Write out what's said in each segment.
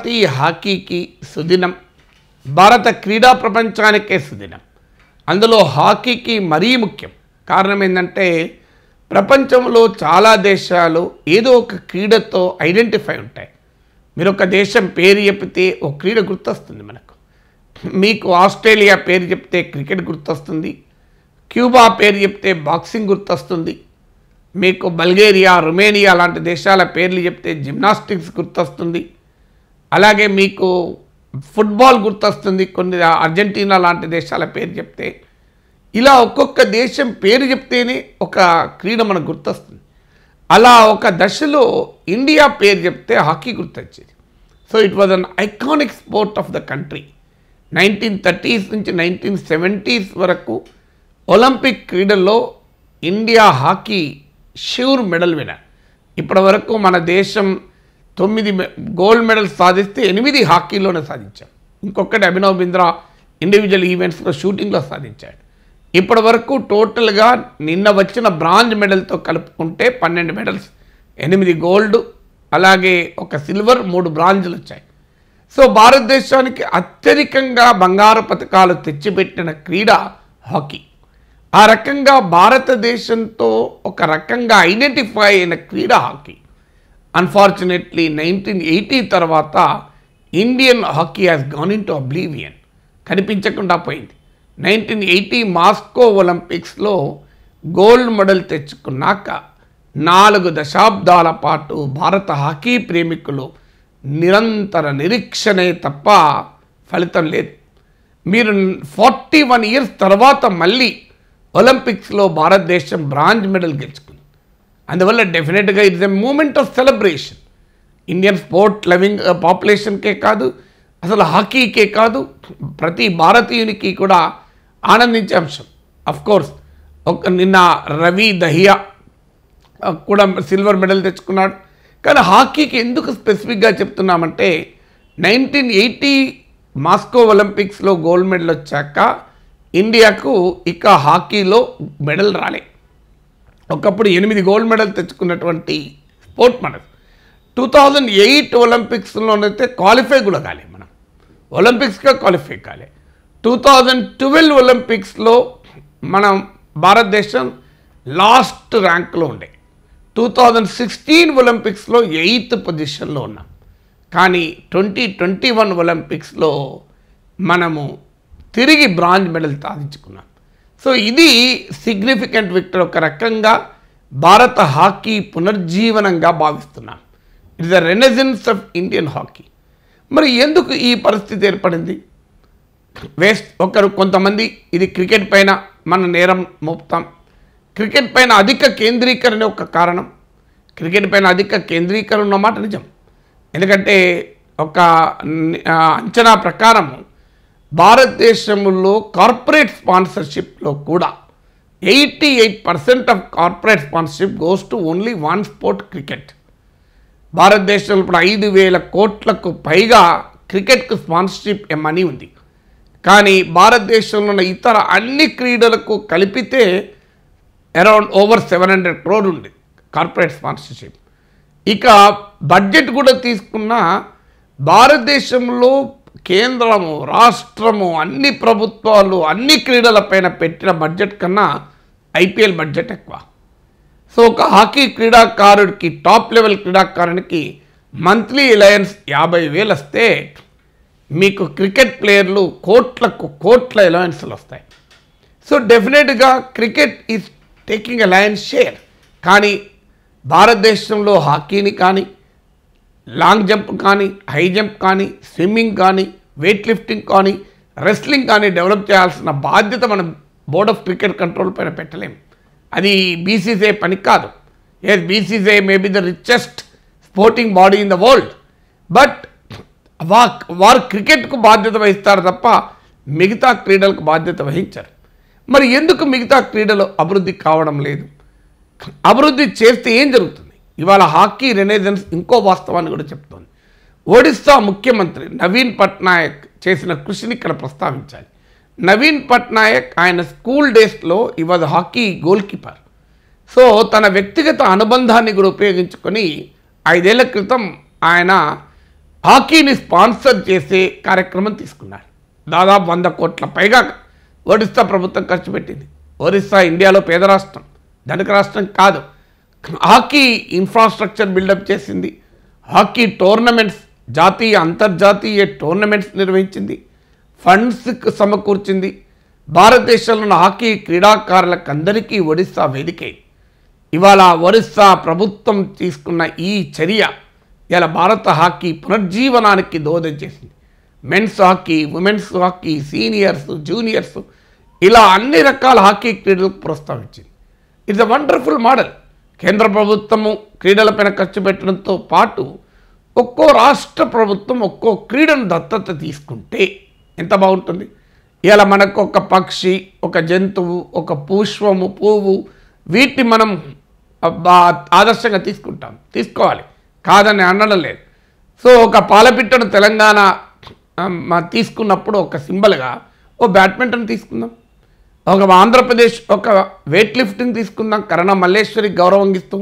భారతీయ హాకీకి సుదినం భారత క్రీడా ప్రపంచానికే సుదినం అందులో హాకీకి మరీ ముఖ్యం కారణం ఏంటంటే ప్రపంచంలో చాలా దేశాలు ఏదో ఒక క్రీడతో ఐడెంటిఫై ఉంటాయి మీరు ఒక దేశం పేరు చెప్తే ఒక క్రీడ గుర్తొస్తుంది మనకు మీకు ఆస్ట్రేలియా పేరు చెప్తే క్రికెట్ గుర్తొస్తుంది క్యూబా పేరు చెప్తే బాక్సింగ్ గుర్తొస్తుంది మీకు బల్గేరియా రొమేనియా లాంటి దేశాల పేర్లు చెప్తే జిమ్నాస్టిక్స్ గుర్తొస్తుంది అలాగే మీకు ఫుట్బాల్ గుర్తొస్తుంది కొన్ని అర్జెంటీనా లాంటి దేశాల పేరు చెప్తే ఇలా ఒక్కొక్క దేశం పేరు చెప్తేనే ఒక క్రీడ మనకు గుర్తొస్తుంది అలా ఒక దశలో ఇండియా పేరు చెప్తే హాకీ గుర్తొచ్చేది so it was an iconic sport of the country nineteen thirties నుంచి నైన్టీన్ సెవెంటీస్ వరకు ఒలింపిక్ క్రీడల్లో India hockey sure medal winner ఇప్పటి వరకు మన దేశం తొమ్మిది గోల్డ్ మెడల్స్ సాధిస్తే ఎనిమిది హాకీలోనే సాధించాడు ఇంకొకటి అభినవ్ బింద్రా ఇండివిజువల్ ఈవెంట్స్లో షూటింగ్లో సాధించాడు ఇప్పటి వరకు టోటల్గా నిన్న వచ్చిన బ్రాంజ్ మెడల్తో కలుపుకుంటే పన్నెండు మెడల్స్ ఎనిమిది గోల్డ్ అలాగే ఒక సిల్వర్ మూడు బ్రాంజులు వచ్చాయి సో భారతదేశానికి అత్యధికంగా బంగారు పథకాలు తెచ్చిపెట్టిన క్రీడ హాకీ ఆ రకంగా భారతదేశంతో ఒక రకంగా ఐడెంటిఫై అయిన క్రీడ హాకీ అన్ఫార్చునేట్లీ నైన్టీన్ ఎయిటీ తర్వాత Indian hockey has gone into oblivion కనిపించకుండా పోయింది నైన్టీన్ ఎయిటీ మాస్కో ఒలింపిక్స్లో గోల్డ్ మెడల్ తెచ్చుకున్నాక నాలుగు దశాబ్దాల పాటు భారత హాకీ ప్రేమికులు నిరంతర నిరీక్షణే తప్ప ఫలితం లేదు మీరు ఫార్టీ వన్ ఇయర్స్ తర్వాత మళ్ళీ ఒలింపిక్స్లో భారతదేశం బ్రాంజ్ మెడల్ గెలుచుకుంది అందువల్ల డెఫినెట్గా it is a moment of celebration Indian sport loving పాపులేషన్కే కాదు అసలు హాకీకే కాదు ప్రతి భారతీయునికి కూడా ఆనందించే అంశం కోర్స్ ఒక నిన్న రవి దహియా కూడా సిల్వర్ మెడల్ తెచ్చుకున్నాడు కానీ హాకీకి ఎందుకు స్పెసిఫిక్గా చెప్తున్నామంటే నైన్టీన్ ఎయిటీ మాస్కో ఒలింపిక్స్లో గోల్డ్ మెడల్ వచ్చాక ఇండియాకు ఇక హాకీలో మెడల్ రాలే ఒకప్పుడు ఎనిమిది గోల్డ్ మెడల్ తెచ్చుకున్నటువంటి స్పోర్ట్ మనం టూ థౌజండ్ ఎయిట్ ఒలింపిక్స్లోనైతే క్వాలిఫై కూడా కాలే మనం ఒలింపిక్స్గా క్వాలిఫై కాలే టూ థౌజండ్ ట్వెల్వ్ ఒలింపిక్స్లో మనం భారతదేశం లాస్ట్ ర్యాంక్లో ఉండే టూ థౌజండ్ సిక్స్టీన్ ఒలింపిక్స్లో ఎయిత్ పొజిషన్లో ఉన్నాం కానీ ట్వంటీ ట్వంటీ వన్ ఒలింపిక్స్లో మనము తిరిగి బ్రాంజ్ మెడల్ సాధించుకున్నాం సో ఇది సిగ్నిఫికెంట్ విక్టర్ ఒక రకంగా భారత హాకీ పునర్జీవనంగా భావిస్తున్నాం it is the renaissance of Indian hockey మరి ఎందుకు ఈ పరిస్థితి ఏర్పడింది వేస్ట్ ఒకరు కొంతమంది ఇది క్రికెట్ పైన మన నేరం మోపుతాం క్రికెట్ పైన అధిక కేంద్రీకరణ ఒక కారణం క్రికెట్ పైన అధిక కేంద్రీకరణ ఉన్నమాట నిజం ఎందుకంటే ఒక అంచనా ప్రకారం భారతదేశంలో కార్పొరేట్ స్పాన్సర్షిప్లో కూడా eighty eight percent of corporate sponsorship goes to only one sport cricket భారతదేశంలో ఇప్పుడు ఐదు వేల కోట్లకు పైగా క్రికెట్కు స్పాన్సర్షిప్ మనీ ఉంది కానీ భారతదేశంలో ఉన్న ఇతర అన్ని క్రీడలకు కలిపితే around over seven hundred crore ఉంది కార్పొరేట్ స్పాన్సర్షిప్ ఇక బడ్జెట్ కూడా తీసుకున్న భారతదేశంలో కేంద్రము రాష్ట్రము అన్ని ప్రభుత్వాలు అన్ని క్రీడలపైన పెట్టిన బడ్జెట్ కన్నా ఐపీఎల్ బడ్జెట్ ఎక్కువ సో ఒక హాకీ క్రీడాకారుడికి టాప్ లెవెల్ క్రీడాకారునికి మంత్లీ ఎలయన్స్ యాభై వేలు వస్తే మీకు క్రికెట్ ప్లేయర్లు కోట్లకు కోట్ల ఎలయన్స్లు వస్తాయి సో డెఫినెట్గా cricket is taking lion's share కానీ భారతదేశంలో హాకీని కానీ లాంగ్ జంప్ కానీ హై జంప్ కానీ స్విమ్మింగ్ కానీ వెయిట్ లిఫ్టింగ్ కానీ రెస్లింగ్ కానీ డెవలప్ చేయాల్సిన బాధ్యత మనం బోర్డ్ ఆఫ్ క్రికెట్ కంట్రోల్ పైన పెట్టలేము అది బీసీసీఐ పని కాదు yes BCCI may be the richest sporting body in the world but వా వారు క్రికెట్కు బాధ్యత వహిస్తారు తప్ప మిగతా క్రీడలకు బాధ్యత వహించరు మరి ఎందుకు మిగతా క్రీడలు అభివృద్ధి కావడం లేదు అభివృద్ధి చేస్తే ఏం జరుగుతుంది ఇవాళ హాకీ రెనేజెన్స్ ఇంకో వాస్తవాన్ని కూడా చెప్తోంది ఒడిస్సా ముఖ్యమంత్రి నవీన్ పట్నాయక్ చేసిన కృషిని ఇక్కడ ప్రస్తావించాలి నవీన్ పట్నాయక్ ఆయన స్కూల్ డేస్లో he was hockey goalkeeper so తన వ్యక్తిగత అనుబంధాన్ని కూడా ఉపయోగించుకొని ఐదేళ్ల క్రితం ఆయన హాకీని స్పాన్సర్ చేసే కార్యక్రమం తీసుకున్నారు దాదాపు వంద కోట్ల పైగా ఒడిస్సా ప్రభుత్వం ఖర్చు పెట్టింది ఒరిస్సా ఇండియాలో పేద రాష్ట్రం ధనిక రాష్ట్రం కాదు హాకీ ఇన్ఫ్రాస్ట్రక్చర్ బిల్డప్ చేసింది హాకీ టోర్నమెంట్స్ జాతీయ అంతర్జాతీయ టోర్నమెంట్స్ నిర్వహించింది ఫండ్స్ సమకూర్చింది భారతదేశంలోని హాకీ క్రీడాకారులకు అందరికీ ఒడిస్సా వేదికే ఇవాళ ఒరిస్సా ప్రభుత్వం తీసుకున్న ఈ చర్య ఇలా భారత హాకీ పునర్జీవనానికి దోహదం చేసింది men's hockey women's hockey seniors juniors ఇలా అన్ని రకాల హాకీ క్రీడలకు ప్రోత్సహించింది ఇట్స్ అ వండర్ఫుల్ మోడల్ కేంద్ర ప్రభుత్వము క్రీడలపైన ఖర్చు పెట్టడంతో పాటు ఒక్కో రాష్ట్ర ప్రభుత్వం ఒక్కో క్రీడను దత్తత తీసుకుంటే ఎంత బాగుంటుంది ఇలా మనకు ఒక పక్షి ఒక జంతువు ఒక పుష్పము పువ్వు వీటిని మనం ఆదర్శంగా తీసుకుంటాం తీసుకోవాలి కాదని అనడం లేదు సో ఒక పాలపిట్టను తెలంగాణ తీసుకున్నప్పుడు ఒక సింబల్గా ఓ బ్యాడ్మింటన్ తీసుకుందాం ఒక ఆంధ్రప్రదేశ్ ఒక వెయిట్ లిఫ్టింగ్ తీసుకుందాం కరణ మల్లేశ్వరి గౌరవం ఇస్తూ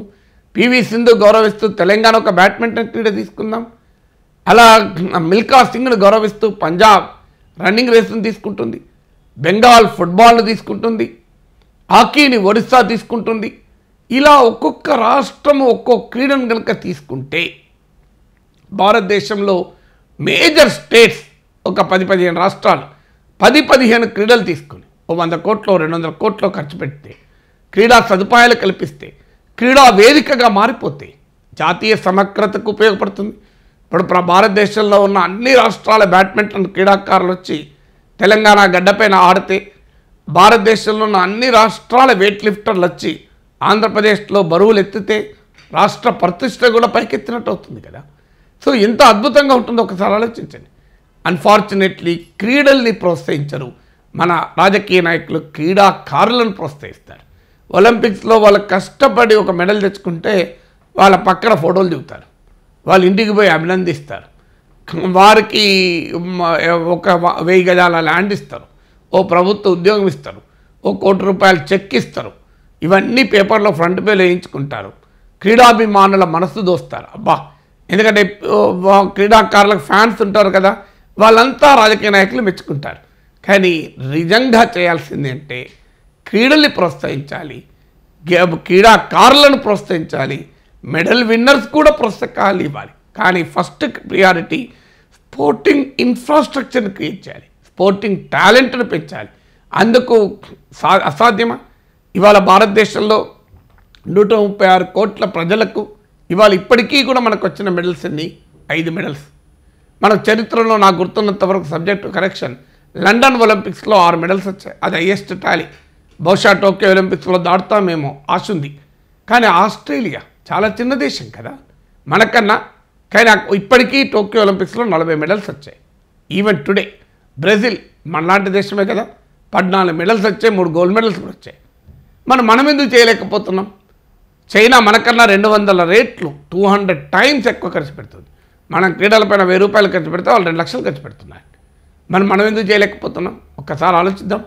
పివి సింధు గౌరవిస్తూ తెలంగాణ ఒక బ్యాడ్మింటన్ క్రీడ తీసుకుందాం అలా మిల్కా సింగ్ను గౌరవిస్తూ పంజాబ్ రన్నింగ్ రేసును తీసుకుంటుంది బెంగాల్ ఫుట్బాల్ను తీసుకుంటుంది హాకీని ఒడిస్సా తీసుకుంటుంది ఇలా ఒక్కొక్క రాష్ట్రము ఒక్కొక్క క్రీడను కనుక తీసుకుంటే భారతదేశంలో మేజర్ స్టేట్స్ ఒక పది పదిహేను రాష్ట్రాలు పది పదిహేను క్రీడలు తీసుకుని ఓ వంద కోట్లు రెండు వందల కోట్లు ఖర్చు పెడితే క్రీడా సదుపాయాలు కల్పిస్తే క్రీడా వేదికగా మారిపోతే జాతీయ సమగ్రతకు ఉపయోగపడుతుంది ఇప్పుడు భారతదేశంలో ఉన్న అన్ని రాష్ట్రాల బ్యాడ్మింటన్ క్రీడాకారులు వచ్చి తెలంగాణ గడ్డపైన ఆడితే భారతదేశంలో ఉన్న అన్ని రాష్ట్రాల వెయిట్ లిఫ్టర్లు వచ్చి ఆంధ్రప్రదేశ్లో బరువులు ఎత్తితే రాష్ట్ర ప్రతిష్ట కూడా పైకెత్తినట్టు అవుతుంది కదా సో ఎంత అద్భుతంగా ఉంటుందో ఒకసారి ఆలోచించండి అన్ఫార్చునేట్లీ క్రీడల్ని ప్రోత్సహించరు మన రాజకీయ నాయకులు క్రీడాకారులను ప్రోత్సహిస్తారు ఒలింపిక్స్లో వాళ్ళు కష్టపడి ఒక మెడల్ తెచ్చుకుంటే వాళ్ళ పక్కన ఫోటోలు దిగుతారు వాళ్ళు ఇంటికి పోయి అభినందిస్తారు వారికి ఒక వెయ్యి గజాల ల్యాండ్ ఇస్తారు ఓ ప్రభుత్వ ఉద్యోగం ఇస్తారు ఓ కోటి రూపాయలు చెక్ ఇస్తారు ఇవన్నీ పేపర్లో ఫ్రంట్ పేలు వేయించుకుంటారు క్రీడాభిమానుల మనసు దోస్తారు అబ్బా ఎందుకంటే క్రీడాకారులకు ఫ్యాన్స్ ఉంటారు కదా వాళ్ళంతా రాజకీయ నాయకులు మెచ్చుకుంటారు కానీ నిజంగా చేయాల్సింది అంటే క్రీడల్ని ప్రోత్సహించాలి క్రీడాకారులను ప్రోత్సహించాలి మెడల్ విన్నర్స్ కూడా పుస్తకాలు ఇవ్వాలి కానీ ఫస్ట్ ప్రియారిటీ స్పోర్టింగ్ ఇన్ఫ్రాస్ట్రక్చర్ని క్రియేట్ చేయాలి స్పోర్టింగ్ టాలెంట్ను పెంచాలి అందుకు సా అసాధ్యమా ఇవాళ భారతదేశంలో నూట ముప్పై ఆరు కోట్ల ప్రజలకు ఇవాళ ఇప్పటికీ కూడా మనకు వచ్చిన మెడల్స్ అన్ని ఐదు మెడల్స్ మన చరిత్రలో నాకు గుర్తున్నంతవరకు సబ్జెక్టు కరెక్షన్ లండన్ ఒలింపిక్స్లో ఆరు మెడల్స్ వచ్చాయి అది హైయెస్ట్ టాలీ బహుశా టోక్యో ఒలింపిక్స్లో దాటుతామేమో ఆశ ఉంది కానీ ఆస్ట్రేలియా చాలా చిన్న దేశం కదా మనకన్నా కానీ ఇప్పటికీ టోక్యో ఒలింపిక్స్లో నలభై మెడల్స్ వచ్చాయి ఈవెన్ టుడే బ్రెజిల్ మనలాంటి దేశమే కదా పద్నాలుగు మెడల్స్ వచ్చాయి మూడు గోల్డ్ మెడల్స్ కూడా వచ్చాయి మనం మనం ఎందుకు చేయలేకపోతున్నాం చైనా మనకన్నా రెండు వందల రేట్లు టూ హండ్రెడ్ టైమ్స్ ఎక్కువ ఖర్చు పెడుతుంది మనం క్రీడలపైన వెయ్యి రూపాయలు ఖర్చు పెడితే వాళ్ళు రెండు లక్షలు ఖర్చు పెడుతున్నారు మనం మనం ఎందుకు చేయలేకపోతున్నాం ఒక్కసారి ఆలోచిద్దాం